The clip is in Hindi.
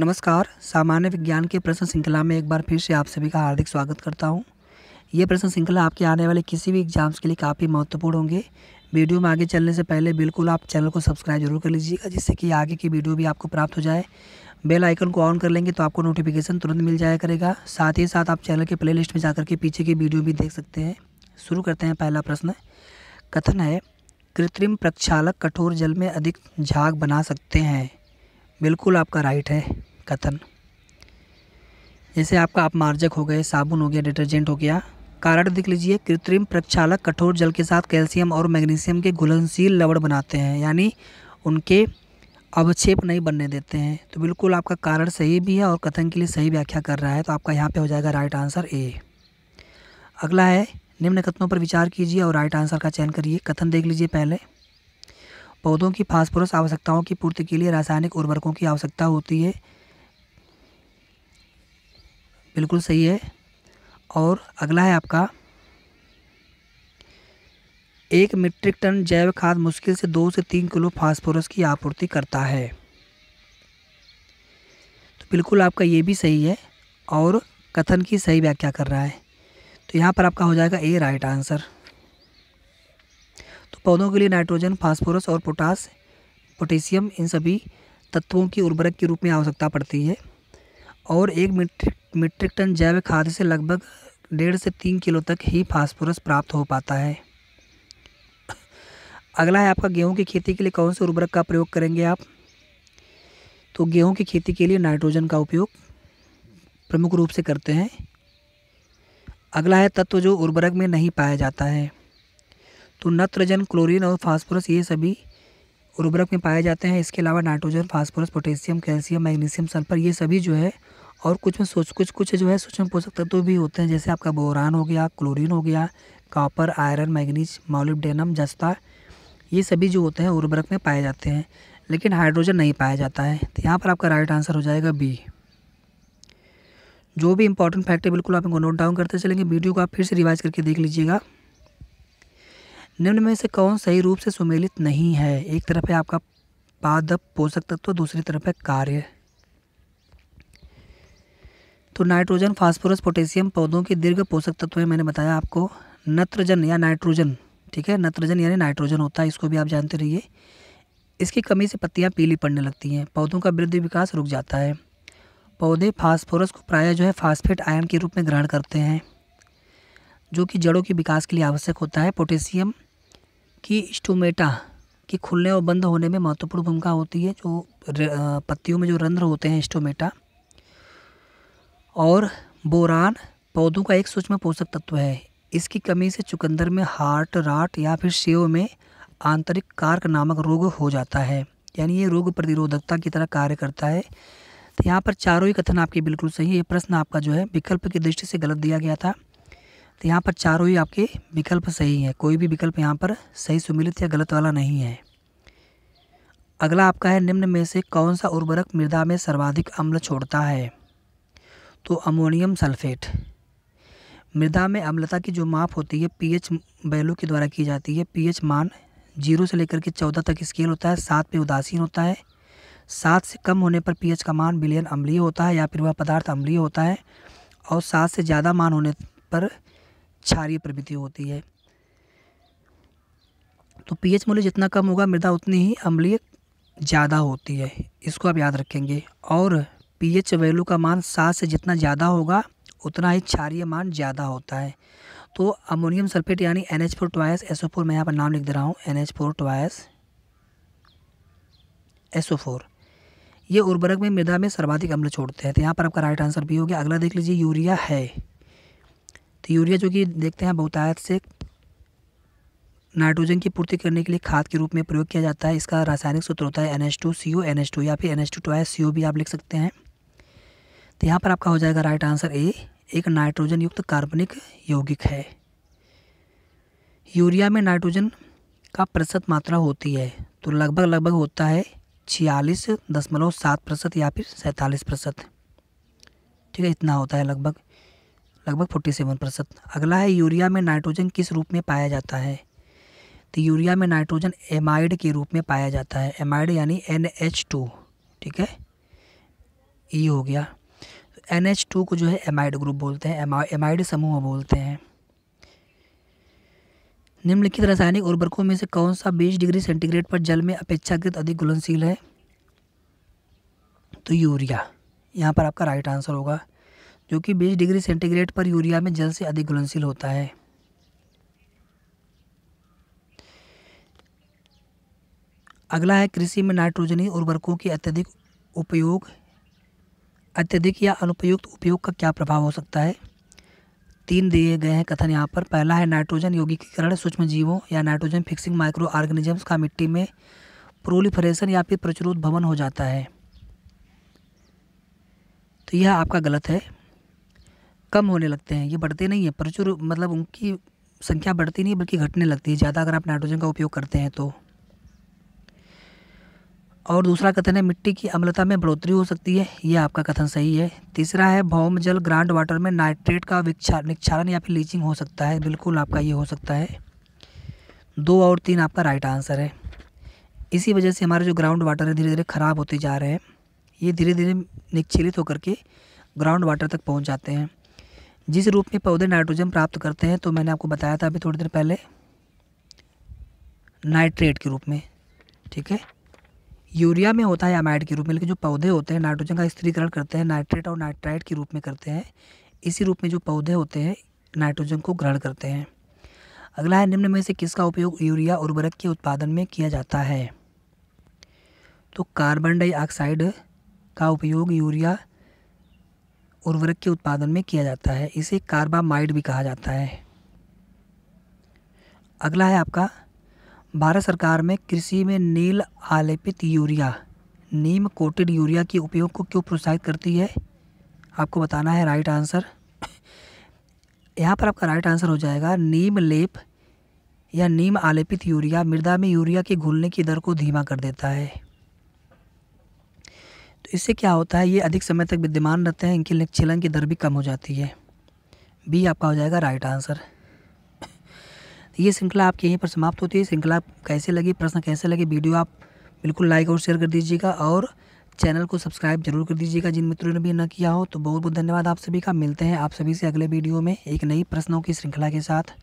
नमस्कार सामान्य विज्ञान के प्रश्न श्रृंखला में एक बार फिर से आप सभी का हार्दिक स्वागत करता हूं। ये प्रश्न श्रृंखला आपके आने वाले किसी भी एग्जाम्स के लिए काफ़ी महत्वपूर्ण होंगे वीडियो में आगे चलने से पहले बिल्कुल आप चैनल को सब्सक्राइब जरूर कर लीजिएगा जिससे कि आगे की वीडियो भी आपको प्राप्त हो जाए बेल आइकन को ऑन कर लेंगे तो आपको नोटिफिकेशन तुरंत मिल जाया करेगा साथ ही साथ आप चैनल के लिस्ट में जाकर के पीछे की वीडियो भी देख सकते हैं शुरू करते हैं पहला प्रश्न कथन है कृत्रिम प्रक्षालक कठोर जल में अधिक झाग बना सकते हैं बिल्कुल आपका राइट है कथन जैसे आपका अपमार्जक हो गए साबुन हो गया डिटर्जेंट हो गया कारण देख लीजिए कृत्रिम प्रक्षालक कठोर जल के साथ कैल्शियम और मैग्नीशियम के घुलनशील लवण बनाते हैं यानी उनके अवक्षेप नहीं बनने देते हैं तो बिल्कुल आपका कारण सही भी है और कथन के लिए सही व्याख्या कर रहा है तो आपका यहाँ पे हो जाएगा राइट आंसर ए अगला है निम्न कथनों पर विचार कीजिए और राइट आंसर का चयन करिए कथन देख लीजिए पहले पौधों की फास्फोरस आवश्यकताओं की पूर्ति के लिए रासायनिक उर्वरकों की आवश्यकता होती है बिल्कुल सही है और अगला है आपका एक मीट्रिक टन जैव खाद मुश्किल से दो से तीन किलो फास्फोरस की आपूर्ति करता है तो बिल्कुल आपका ये भी सही है और कथन की सही व्याख्या कर रहा है तो यहाँ पर आपका हो जाएगा ए राइट आंसर तो पौधों के लिए नाइट्रोजन फास्फोरस और पोटास पोटेशियम इन सभी तत्वों की उर्वरक के रूप में आवश्यकता पड़ती है और एक मीट्रिक मीट्रिक टन जैविक खाद से लगभग डेढ़ से तीन किलो तक ही फास्फोरस प्राप्त हो पाता है अगला है आपका गेहूं की खेती के लिए कौन से उर्वरक का प्रयोग करेंगे आप तो गेहूं की खेती के लिए नाइट्रोजन का उपयोग प्रमुख रूप से करते हैं अगला है तत्व जो उर्वरक में नहीं पाया जाता है तो नत्रजन क्लोरीन और फास्फोरस ये सभी उर्वरक में पाए जाते हैं इसके अलावा nitrogen phosphorus potassium calcium magnesium sulphur ये सभी जो है और कुछ में सोच कुछ कुछ जो है सूक्ष्म पोषक तत्व भी होते हैं जैसे आपका बोरान हो गया क्लोरीन हो गया कॉपर आयरन मैग्नीज मॉलिब्डेनम जस्ता ये सभी जो होते हैं उर्वरक में पाए जाते हैं लेकिन हाइड्रोजन नहीं पाया जाता है तो यहाँ पर आपका राइट आंसर हो जाएगा बी जो भी इंपॉर्टेंट फैक्ट है बिल्कुल आप इनको नोट डाउन करते चलेंगे वीडियो को आप फिर से रिवाइज करके देख लीजिएगा निम्न में से कौन सही रूप से सुमेलित नहीं है एक तरफ है आपका पादप पोषक तत्व दूसरी तरफ है कार्य तो नाइट्रोजन फास्फोरस पोटेशियम पौधों के दीर्घ पोषक तत्व है मैंने बताया आपको नत्रजन या नाइट्रोजन ठीक है नत्रजन यानी नाइट्रोजन होता है इसको भी आप जानते रहिए इसकी कमी से पत्तियाँ पीली पड़ने लगती हैं पौधों का वृद्धि विकास रुक जाता है पौधे फास्फोरस को प्रायः जो है फास्फेट आयन के रूप में ग्रहण करते हैं जो कि जड़ों के विकास के लिए आवश्यक होता है पोटेशियम की स्टोमेटा की खुलने और बंद होने में महत्वपूर्ण भूमिका होती है जो पत्तियों में जो रंध्र होते हैं स्टोमेटा और बोरान पौधों का एक सूक्ष्म पोषक तत्व है इसकी कमी से चुकंदर में हार्ट राट या फिर सेव में आंतरिक कार्क नामक रोग हो जाता है यानी ये रोग प्रतिरोधकता की तरह कार्य करता है तो यहाँ पर चारों ही कथन आपके बिल्कुल सही है ये प्रश्न आपका जो है विकल्प की दृष्टि से गलत दिया गया था तो यहाँ पर चारों ही आपके विकल्प सही हैं कोई भी विकल्प यहाँ पर सही सुमिलित या गलत वाला नहीं है अगला आपका है निम्न में से कौन सा उर्वरक मृदा में सर्वाधिक अम्ल छोड़ता है तो अमोनियम सल्फेट मृदा में अम्लता की जो माप होती है पीएच बैलों के द्वारा की जाती है पीएच मान जीरो से लेकर के चौदह तक स्केल होता है सात पे उदासीन होता है सात से कम होने पर पीएच का मान विलयन अम्लीय होता है या फिर वह पदार्थ अम्लीय होता है और सात से ज़्यादा मान होने पर क्षारीय प्रवृत्ति होती है तो पीएच मूल्य जितना कम होगा मृदा उतनी ही अम्लीय ज़्यादा होती है इसको आप याद रखेंगे और पीएच वैल्यू का मान सात से जितना ज़्यादा होगा उतना ही क्षारीय मान ज़्यादा होता है तो अमोनियम सल्फेट यानी N H four twice S O four मैं यहाँ पर नाम लिख दे रहा हूँ N H four twice S O four ये उर्वरक में मृदा में सर्वाधिक अम्ल छोड़ते हैं तो यहाँ पर आपका राइट आंसर भी हो गया अगला देख लीजिए यूरिया है तो यूरिया जो कि देखते हैं बहुतायत से नाइट्रोजन की पूर्ति करने के लिए खाद के रूप में प्रयोग किया जाता है इसका रासायनिक सूत्र होता है N H two C O N H two या फिर N H two two C O भी आप लिख सकते हैं तो यहाँ पर आपका हो जाएगा राइट आंसर ए एक नाइट्रोजन युक्त कार्बनिक यौगिक है यूरिया में नाइट्रोजन का प्रतिशत मात्रा होती है तो लगभग लगभग होता है छियालीस दशमलव सात प्रतिशत या फिर सैंतालीस प्रतिशत ठीक है इतना होता है लगभग लगभग फोर्टी सेवन प्रतिशत अगला है यूरिया में नाइट्रोजन किस रूप में पाया जाता है तो यूरिया में नाइट्रोजन एमाइड के रूप में पाया जाता है एमाइड यानी एन एच टू ठीक है ई e हो गया एन एच टू को जो है एमाइड ग्रुप बोलते हैं एमाइड समूह बोलते हैं निम्नलिखित रासायनिक उर्वरकों में से कौन सा 20 डिग्री सेंटीग्रेड पर जल में अपेक्षाकृत अधिक घुलनशील है तो यूरिया यहाँ पर आपका राइट आंसर होगा जो कि 20 डिग्री सेंटीग्रेड पर यूरिया में जल से अधिक घुलनशील होता है अगला है कृषि में नाइट्रोजनी उर्वरकों के अत्यधिक उपयोग अत्यधिक या अनुपयुक्त उपयोग का क्या प्रभाव हो सकता है तीन दिए गए हैं कथन यहाँ पर पहला है नाइट्रोजन यौगिकीकरण सूक्ष्म जीवों या नाइट्रोजन फिक्सिंग माइक्रो ऑर्गेनिजम्स का मिट्टी में प्रोलिफरेशन या फिर प्रचुर भवन हो जाता है तो यह आपका गलत है कम होने लगते हैं ये बढ़ते नहीं है प्रचुर मतलब उनकी संख्या बढ़ती नहीं बल्कि घटने लगती है ज़्यादा अगर आप नाइट्रोजन का उपयोग करते हैं तो और दूसरा कथन है मिट्टी की अम्लता में बढ़ोतरी हो सकती है यह आपका कथन सही है तीसरा है भौम जल ग्रांड वाटर में नाइट्रेट का विक्षा निक्षारण या फिर लीचिंग हो सकता है बिल्कुल आपका ये हो सकता है दो और तीन आपका राइट आंसर है इसी वजह से हमारे जो ग्राउंड वाटर है धीरे धीरे ख़राब होते जा रहे हैं ये धीरे धीरे निक्षेलित होकर के ग्राउंड वाटर तक पहुँच जाते हैं जिस रूप में पौधे नाइट्रोजन प्राप्त करते हैं तो मैंने आपको बताया था अभी थोड़ी देर पहले नाइट्रेट के रूप में ठीक है यूरिया में होता है अमाइड के रूप में लेकिन जो पौधे होते हैं नाइट्रोजन का स्त्रीकरण करते हैं नाइट्रेट और नाइट्राइट के रूप में करते हैं इसी रूप में जो पौधे होते हैं नाइट्रोजन को ग्रहण करते हैं अगला है निम्न में से किसका उपयोग यूरिया उर्वरक के उत्पादन में किया जाता है तो कार्बन डाइऑक्साइड का उपयोग यूरिया उर्वरक के उत्पादन में किया जाता है इसे कार्बामाइड भी कहा जाता है अगला है आपका भारत सरकार में कृषि में नील आलेपित यूरिया नीम कोटेड यूरिया के उपयोग को क्यों प्रोत्साहित करती है आपको बताना है राइट आंसर यहाँ पर आपका राइट आंसर हो जाएगा नीम लेप या नीम आलेपित यूरिया मृदा में यूरिया के घुलने की दर को धीमा कर देता है तो इससे क्या होता है ये अधिक समय तक विद्यमान रहते हैं इनकी क्षलन की दर भी कम हो जाती है बी आपका हो जाएगा राइट आंसर ये श्रृंखला आपके यहीं पर समाप्त होती है श्रृंखला कैसे लगी प्रश्न कैसे लगे वीडियो आप बिल्कुल लाइक और शेयर कर दीजिएगा और चैनल को सब्सक्राइब जरूर कर दीजिएगा जिन मित्रों ने भी न किया हो तो बहुत बहुत धन्यवाद आप सभी का मिलते हैं आप सभी से अगले वीडियो में एक नई प्रश्नों की श्रृंखला के साथ